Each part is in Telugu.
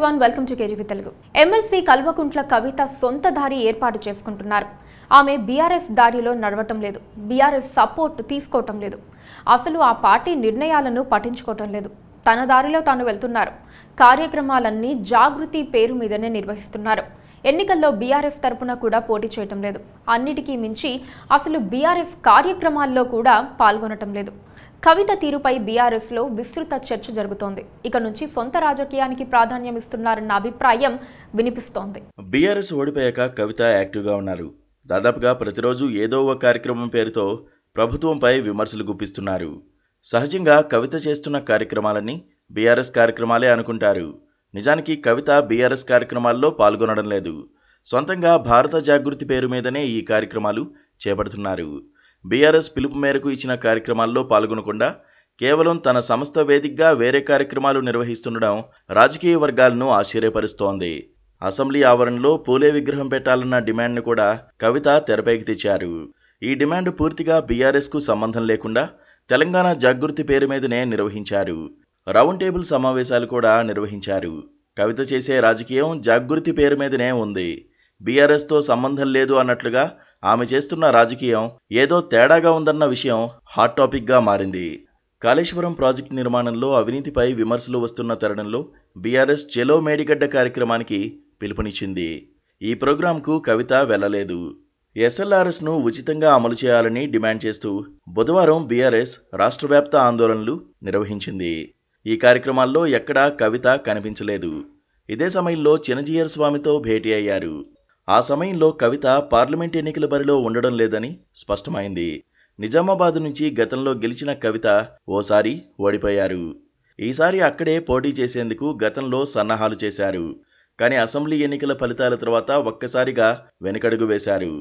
everyone welcome to KGB Telugu MLC Kalvakuntla Kavitha సొంత దారి ఏర్పాటు చేసుకుంటున్నారు ఆమె బీఆర్ఎస్ దారిలో నడవటం లేదు బీఆర్ఎస్ సపోర్ట్ తీసుకోవటం లేదు అసలు ఆ పార్టీ నిర్ణయాలను పఠించుకోవటం లేదు తన దారిలో తాను వెళ్తున్నారు కార్యక్రమాలన్నీ జాగృతి పేరు మీదనే నిర్వహిస్తున్నారు ఎన్నికల్లో బీఆర్ఎస్ తరపున కూడా పోటీ చేయటం లేదు అన్నిటికీ మించి అసలు బీఆర్ఎస్ కార్యక్రమాల్లో కూడా పాల్గొనటం లేదు కవిత తీరుపై బీఆర్ఎస్లో విస్తృత చర్చ జరుగుతోంది ఇక నుంచి సొంత రాజకీయానికి ప్రాధాన్యం ఇస్తున్నారన్న అభిప్రాయం వినిపిస్తోంది బీఆర్ఎస్ ఓడిపోయాక కవిత యాక్టివ్గా ఉన్నారు దాదాపుగా ప్రతిరోజు ఏదో ఒక కార్యక్రమం పేరుతో ప్రభుత్వంపై విమర్శలు గుప్పిస్తున్నారు సహజంగా కవిత చేస్తున్న కార్యక్రమాలని బీఆర్ఎస్ కార్యక్రమాలే అనుకుంటారు నిజానికి కవిత బీఆర్ఎస్ కార్యక్రమాల్లో పాల్గొనడం లేదు సొంతంగా భారత జాగృతి పేరు మీదనే ఈ కార్యక్రమాలు చేపడుతున్నారు బీఆర్ఎస్ పిలుపు మేరకు ఇచ్చిన కార్యక్రమాల్లో పాల్గొనకుండా కేవలం తన సంస్థ వేదికగా వేరే కార్యక్రమాలు నిర్వహిస్తుండడం రాజకీయ వర్గాలను ఆశ్చర్యపరుస్తోంది అసెంబ్లీ ఆవరణలో పూలే విగ్రహం పెట్టాలన్న డిమాండ్ను కూడా కవిత తెరపైకి తెచ్చారు ఈ డిమాండ్ పూర్తిగా బీఆర్ఎస్కు సంబంధం లేకుండా తెలంగాణ జాగృతి పేరు మీదనే నిర్వహించారు రౌండ్ టేబుల్ సమావేశాలు కూడా నిర్వహించారు కవిత చేసే రాజకీయం జాగృతి పేరు మీదనే ఉంది బీఆర్ఎస్తో సంబంధం లేదు అన్నట్లుగా ఆమె చేస్తున్న రాజకీయం ఏదో తేడాగా ఉందన్న విషయం హాట్ టాపిక్గా మారింది కాళేశ్వరం ప్రాజెక్టు నిర్మాణంలో అవినీతిపై విమర్శలు వస్తున్న తరుణంలో బీఆర్ఎస్ చెలో మేడిగడ్డ కార్యక్రమానికి పిలుపునిచ్చింది ఈ ప్రోగ్రాంకు కవిత వెళ్లలేదు ఎస్ఎల్ఆర్ఎస్ను ఉచితంగా అమలు చేయాలని డిమాండ్ చేస్తూ బుధవారం బీఆర్ఎస్ రాష్ట్రవ్యాప్త ఆందోళనలు నిర్వహించింది ఈ కార్యక్రమాల్లో ఎక్కడా కవిత కనిపించలేదు ఇదే సమయంలో చినజీయర్ స్వామితో భేటీ అయ్యారు ఆ సమయంలో కవిత పార్లమెంట్ ఎన్నికల బరిలో ఉండడం లేదని స్పష్టమైంది నిజామాబాద్ నుంచి గతంలో గెలిచిన కవిత ఓసారి ఓడిపోయారు ఈసారి అక్కడే పోటీ చేసేందుకు గతంలో సన్నాహాలు చేశారు కానీ అసెంబ్లీ ఎన్నికల ఫలితాల తర్వాత ఒక్కసారిగా వెనకడుగు వేశారు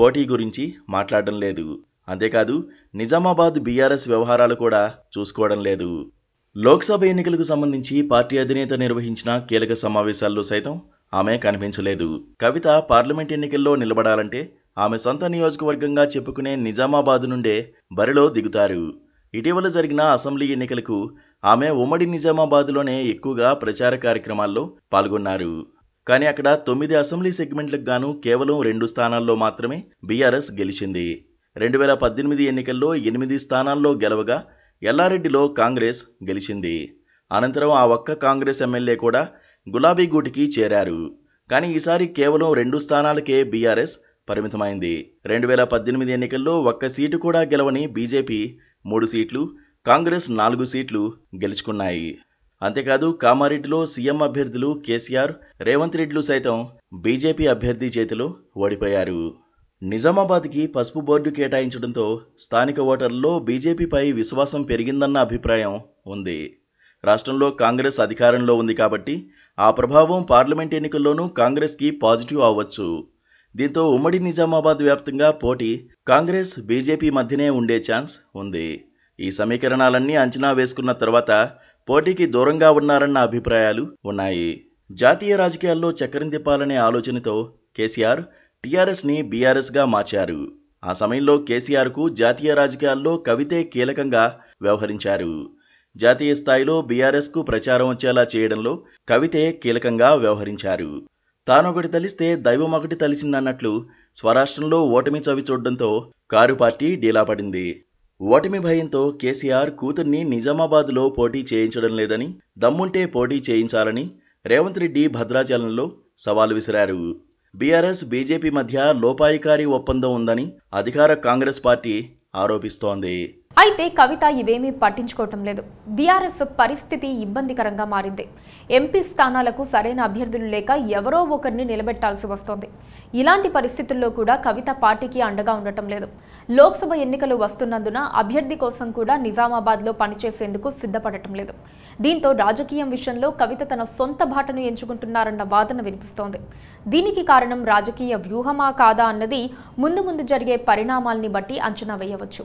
పోటీ గురించి మాట్లాడడం లేదు అంతేకాదు నిజామాబాద్ బీఆర్ఎస్ వ్యవహారాలు కూడా చూసుకోవడం లేదు లోక్సభ ఎన్నికలకు సంబంధించి పార్టీ అధినేత నిర్వహించిన కీలక సమావేశాల్లో సైతం ఆమె కనిపించలేదు కవిత పార్లమెంట్ ఎన్నికల్లో నిలబడాలంటే ఆమె సొంత నియోజకవర్గంగా చెప్పుకునే నిజామాబాద్ నుండే బరిలో దిగుతారు ఇటీవల జరిగిన అసెంబ్లీ ఎన్నికలకు ఆమె ఉమ్మడి నిజామాబాద్లోనే ఎక్కువగా ప్రచార కార్యక్రమాల్లో పాల్గొన్నారు కానీ అక్కడ తొమ్మిది అసెంబ్లీ సెగ్మెంట్లకు గాను కేవలం రెండు స్థానాల్లో మాత్రమే బీఆర్ఎస్ గెలిచింది రెండు వేల పద్దెనిమిది ఎన్నికల్లో ఎనిమిది స్థానాల్లో గెలవగా ఎల్లారెడ్డిలో కాంగ్రెస్ గెలిచింది అనంతరం ఆ ఒక్క కాంగ్రెస్ ఎమ్మెల్యే కూడా గులాబీగూటికి చేరారు కానీ ఈసారి కేవలం రెండు స్థానాలకే బీఆర్ఎస్ పరిమితమైంది రెండు వేల పద్దెనిమిది ఎన్నికల్లో ఒక్క సీటు కూడా గెలవని బీజేపీ మూడు సీట్లు కాంగ్రెస్ నాలుగు సీట్లు గెలుచుకున్నాయి అంతేకాదు కామారెడ్డిలో సీఎం అభ్యర్థులు కేసీఆర్ రేవంత్ రెడ్డిలు సైతం బీజేపీ అభ్యర్థి చేతిలో ఓడిపోయారు నిజామాబాద్కి పసుపు బోర్డు కేటాయించడంతో స్థానిక ఓటర్లలో బీజేపీపై విశ్వాసం పెరిగిందన్న అభిప్రాయం ఉంది రాష్ట్రంలో కాంగ్రెస్ అధికారంలో ఉంది కాబట్టి ఆ ప్రభావం పార్లమెంట్ ఎన్నికల్లోనూ కాంగ్రెస్కి పాజిటివ్ అవ్వచ్చు దీంతో ఉమ్మడి నిజామాబాద్ వ్యాప్తంగా పోటీ కాంగ్రెస్ బీజేపీ మధ్యనే ఉండే ఛాన్స్ ఉంది ఈ సమీకరణాలన్నీ అంచనా వేసుకున్న తర్వాత పోటీకి దూరంగా ఉన్నారన్న అభిప్రాయాలు ఉన్నాయి జాతీయ రాజకీయాల్లో చక్రం తిప్పాలనే ఆలోచనతో కేసీఆర్ టీఆర్ఎస్ని బీఆర్ఎస్గా మార్చారు ఆ సమయంలో కేసీఆర్కు జాతీయ రాజకీయాల్లో కవితే కీలకంగా వ్యవహరించారు జాతీయ స్థాయిలో కు ప్రచారం వచ్చేలా చేయడంలో కవితే కీలకంగా వ్యవహరించారు తానొకటి తలిస్తే దైవం ఒకటి తలిచిందన్నట్లు స్వరాష్ట్రంలో ఓటమి చవి చూడడంతో కారు పార్టీ డీలా పడింది ఓటమి భయంతో కేసీఆర్ కూతుర్ని నిజామాబాద్లో పోటీ చేయించడం లేదని దమ్ముంటే పోటీ చేయించాలని రేవంత్ రెడ్డి భద్రాచలంలో సవాలు విసిరారు బీఆర్ఎస్ బీజేపీ మధ్య లోపాయికారి ఒప్పందం ఉందని అధికార కాంగ్రెస్ పార్టీ ఆరోపిస్తోంది అయితే కవిత ఇవేమీ పట్టించుకోవటం లేదు బీఆర్ఎస్ పరిస్థితి ఇబ్బందికరంగా మారింది ఎంపీ స్థానాలకు సరైన అభ్యర్థులు లేక ఎవరో ఒకరిని నిలబెట్టాల్సి వస్తోంది ఇలాంటి పరిస్థితుల్లో కూడా కవిత పార్టీకి అండగా ఉండటం లేదు లోక్సభ ఎన్నికలు వస్తున్నందున అభ్యర్థి కోసం కూడా నిజామాబాద్లో పనిచేసేందుకు సిద్ధపడటం లేదు దీంతో రాజకీయం విషయంలో కవిత తన సొంత బాటను ఎంచుకుంటున్నారన్న వాదన వినిపిస్తోంది దీనికి కారణం రాజకీయ వ్యూహమా కాదా అన్నది ముందు ముందు జరిగే పరిణామాల్ని బట్టి అంచనా వేయవచ్చు